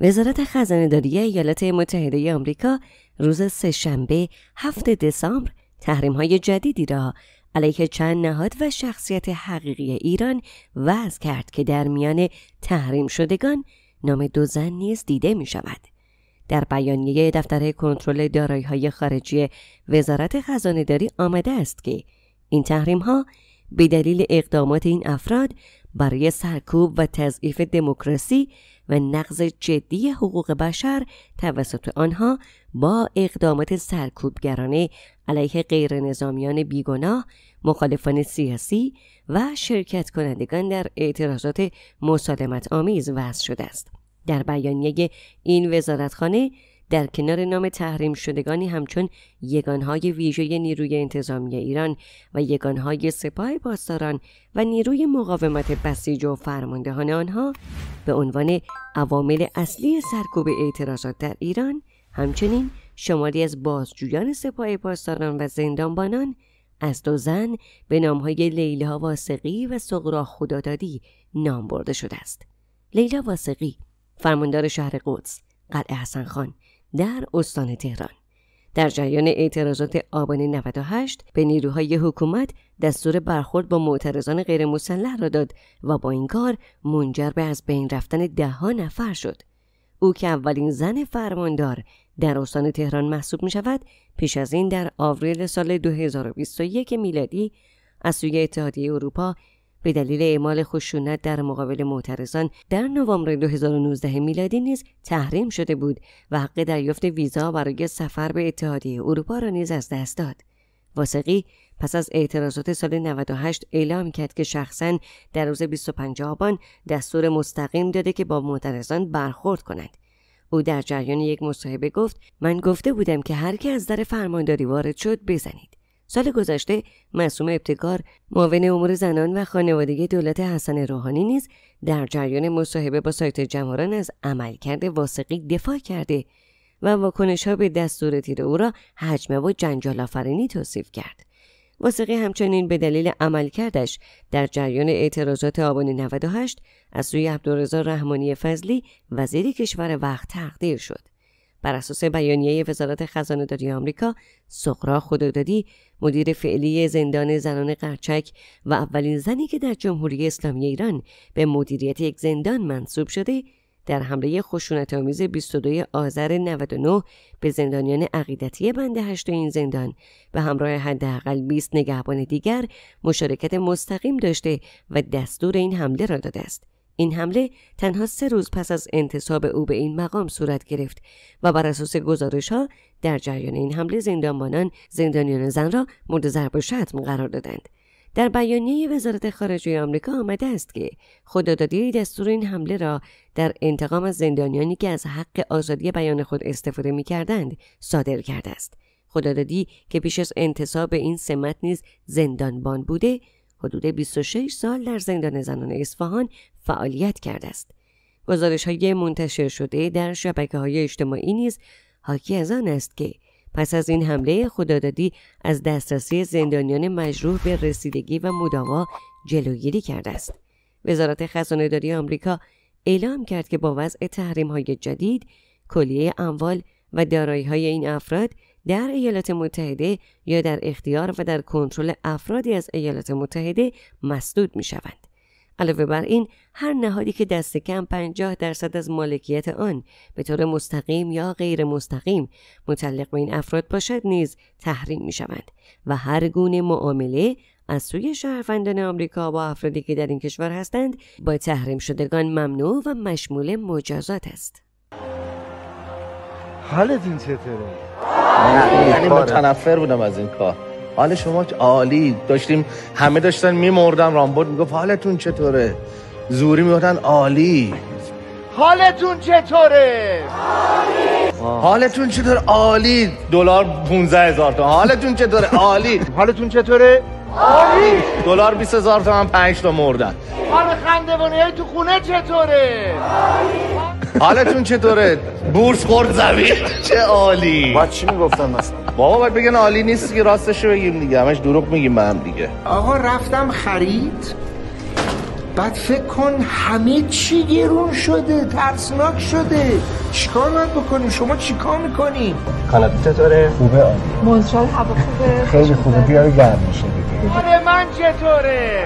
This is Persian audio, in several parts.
وزارت خزانهداری ایالات متحده آمریکا روز سهشنبه هفت دسامبر های جدیدی را علیه چند نهاد و شخصیت حقیقی ایران وضع کرد که در میان تحریم شدگان نام دو زن نیز دیده می شود. در بیانیه دفتر کنترل های خارجی وزارت داری آمده است که این تحریم ها به دلیل اقدامات این افراد برای سرکوب و تضعیف دموکراسی و نقض جدی حقوق بشر توسط آنها با اقدامات سرکوبگرانه علیه غیرنظامیان بیگناه مخالفان سیاسی و شرکت کنندگان در اعتراضات مسالمت آمیز وضع شده است در بیانیه این وزارتخانه در کنار نام تحریم شدگانی همچون یگانهای ویژه نیروی انتظامی ایران و یگانهای سپاه پاسداران و نیروی مقاومت بسیج و فرماندهان آنها به عنوان عوامل اصلی سرکوب اعتراضات در ایران همچنین شماری از بازجویان سپاه پاسداران و زندانبانان از دو زن به نامهای لیلا واسقی و سغرا خدادادی نام برده شده است. لیلا واسقی فرماندار شهر قدس قلعه حسن خان در استان تهران در جریان اعتراضات آبان 98 به نیروهای حکومت دستور برخورد با معترضان غیر مسلح را داد و با این کار منجر به از بین رفتن دهها نفر شد او که اولین زن فرماندار در استان تهران محسوب می شود پیش از این در آوریل سال 2021 میلادی از سوی اتحادیه اروپا به دلیل اعمال خشونت در مقابل معترضان در نوامبر 2019 میلادی نیز تحریم شده بود و حق دریافت ویزا برای سفر به اتحادیه اروپا را نیز از دست داد واسقی پس از اعتراضات سال 98 اعلام کرد که شخصا در روز 25 آبان دستور مستقیم داده که با معترضان برخورد کنند او در جریان یک مصاحبه گفت من گفته بودم که هر که از در فرمانداری وارد شد بزنید سال گذشته مسوم ابتکار معاون امور زنان و خانواده دولت حسن روحانی نیز در جریان مصاحبه با سایت جمهوران از عملکرد واسقی دفاع کرده و واکنش ها به دستور تیر او را حجمه و جنجال آفرینی توصیف کرد واسقی همچنین به دلیل عملکردش در جریان اعتراضات آبان 98 از سوی عبدالرضا رحمانی فضلی وزیر کشور وقت تقدیر شد بر اساس بیانیه وزارت خزانه داری آمریکا سقرا خدادادی مدیر فعلی زندان زنان قرچک و اولین زنی که در جمهوری اسلامی ایران به مدیریت یک زندان منصوب شده در حمله خشونت آمیز 22 آذر 99 به زندانیان عقیدتی بند 8 این زندان به همراه حداقل 20 نگهبان دیگر مشارکت مستقیم داشته و دستور این حمله را داده است. این حمله تنها سه روز پس از انتصاب او به این مقام صورت گرفت و بر اساس گزارش ها در جریان این حمله زندانبانان زندانیان زن را مورد ضرب و شتم قرار دادند در بیانیه وزارت خارجه آمریکا آمده است که خدادادی دستور این حمله را در انتقام از زندانیانی که از حق آزادی بیان خود استفاده می کردند صادر کرده است. خدادادی که پیش از انتصاب این سمت نیز زندانبان بوده حدود 26 سال در زندان زنان اصفهان فعالیت کرده است. گزارش های منتشر شده در شبکه های اجتماعی نیز حاکی از آن است که پس از این حمله خدادادی از دسترسی زندانیان مجروح به رسیدگی و مداوا جلوگیری کرده است. وزارت خزانهداری آمریکا اعلام کرد که با وضع تحریم های جدید کلیه اموال و دارایی های این افراد در ایالات متحده یا در اختیار و در کنترل افرادی از ایالات متحده مسدود می شوند. علاوه بر این هر نهادی که دست کم 50 درصد از مالکیت آن به طور مستقیم یا غیر مستقیم متعلق به این افراد باشد نیز تحریم می شوند و هر گونه معامله از سوی شهروندان آمریکا با افرادی که در این کشور هستند با تحریم شدگان ممنوع و مشمول مجازات است. حالت این چطوره؟ یعنی متنفر بودم از این کار حال شما عالی داشتیم همه داشتن میمردن رامبورد میگفت حالتون چطوره زوری میگفتن عالی حالتون چطوره عالی حالتون چطور عالی دلار 15 هزار تومان حالتون چطوره عالی حالتون چطوره عالی دلار 20 هزار تومان 5 تا مردن حال خندوانه تو خونه چطوره عالی حالتون چطوره بورس خورد زمین چه عالی باید چی میگفتن مثلا بابا باید بگن عالی نیست که راستش بگیم دیگه همش دروغ میگیم به هم دیگه آقا رفتم خرید بعد فکر کن همه چی گرون شده ترسناک شده چیکار باید بکنیم شما چیکار میکنیم حالت چطوره خوبه عالی منشال هوا خوبه خیلی خوبه بیاری گرم میشه دیگه آره، من چطوره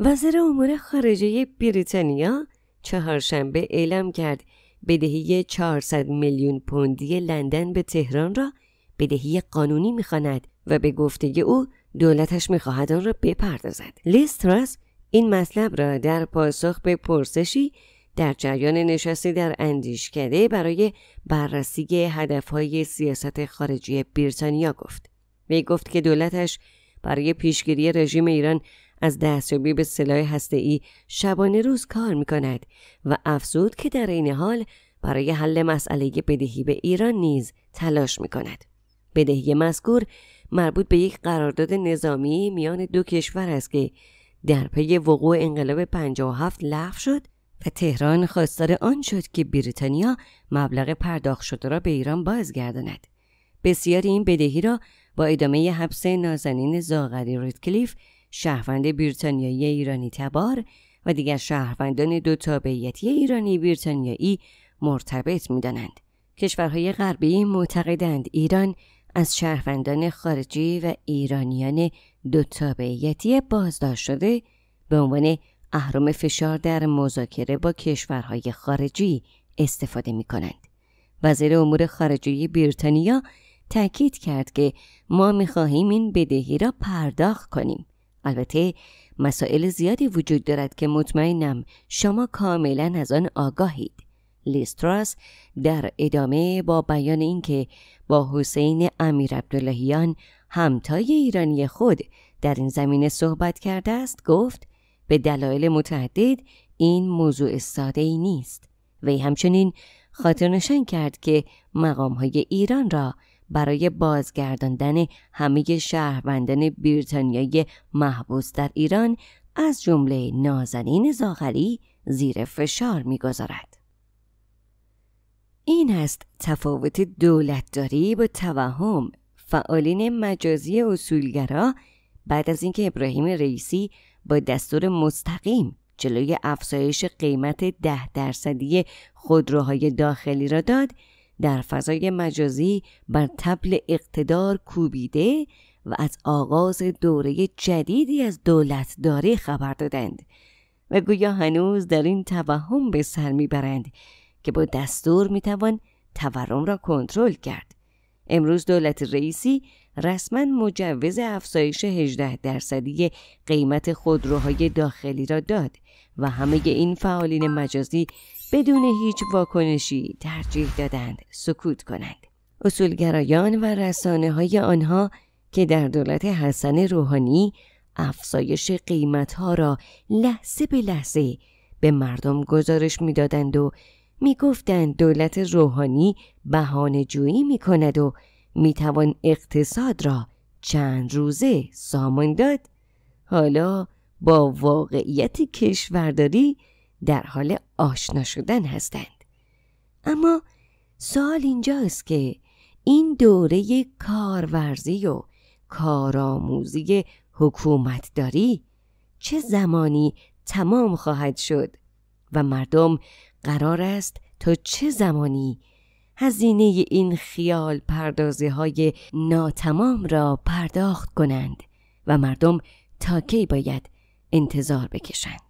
وزیر امور خارجه بریتانیا چهارشنبه اعلام کرد بدهی 400 میلیون پوندی لندن به تهران را بدهی قانونی میخواند و به گفته او دولتش میخواهد آن را بپردازد لیستراس این مطلب را در پاسخ به پرسشی در جریان نشستی در اندیشکده برای بررسی هدفهای سیاست خارجی بریتانیا گفت وی گفت که دولتش برای پیشگیری رژیم ایران از دستیابی به سلاح هسته‌ای شبانه روز کار می کند و افزود که در این حال برای حل مسئله بدهی به ایران نیز تلاش می کند. بدهی مذکور مربوط به یک قرارداد نظامی میان دو کشور است که در پی وقوع انقلاب 57 لغو شد و تهران خواستار آن شد که بریتانیا مبلغ پرداخت شده را به ایران بازگرداند. بسیاری این بدهی را با ادامه حبس نازنین زاغری ردکلیف شهروند بریتانیایی ایرانی تبار و دیگر شهروندان دو تابعیتی ایرانی بریتانیایی مرتبط میدانند کشورهای غربی معتقدند ایران از شهروندان خارجی و ایرانیان دو تابعیتی بازداشت شده به عنوان اهرام فشار در مذاکره با کشورهای خارجی استفاده می کنند. وزیر امور خارجه بریتانیا تاکید کرد که ما می خواهیم این بدهی را پرداخت کنیم. البته مسائل زیادی وجود دارد که مطمئنم شما کاملا از آن آگاهید لیستراس در ادامه با بیان اینکه با حسین امیر عبداللهیان همتای ایرانی خود در این زمینه صحبت کرده است گفت به دلایل متعدد این موضوع ساده ای نیست وی همچنین خاطر کرد که مقام های ایران را برای بازگرداندن همه شهروندان بریتانیایی محبوس در ایران از جمله نازنین زاغری زیر فشار میگذارد این است تفاوت دولتداری با توهم فعالین مجازی اصولگرا بعد از اینکه ابراهیم رئیسی با دستور مستقیم جلوی افزایش قیمت ده درصدی خودروهای داخلی را داد در فضای مجازی بر تبل اقتدار کوبیده و از آغاز دوره جدیدی از دولتداری خبر دادند و گویا هنوز در این توهم به سر میبرند که با دستور میتوان تورم را کنترل کرد امروز دولت رئیسی رسما مجوز افزایش 18 درصدی قیمت خودروهای داخلی را داد و همه این فعالین مجازی بدون هیچ واکنشی ترجیح دادند سکوت کنند اصولگرایان و رسانه های آنها که در دولت حسن روحانی افزایش قیمت ها را لحظه به لحظه به مردم گزارش میدادند و میگفتند دولت روحانی بهانه جویی می کند و میتوان اقتصاد را چند روزه سامان داد حالا با واقعیت کشورداری در حال آشنا شدن هستند اما سال اینجاست که این دوره کارورزی و کارآموزی حکومتداری چه زمانی تمام خواهد شد و مردم قرار است تا چه زمانی هزینه این خیال پردازه های ناتمام را پرداخت کنند و مردم تا کی باید انتظار بکشند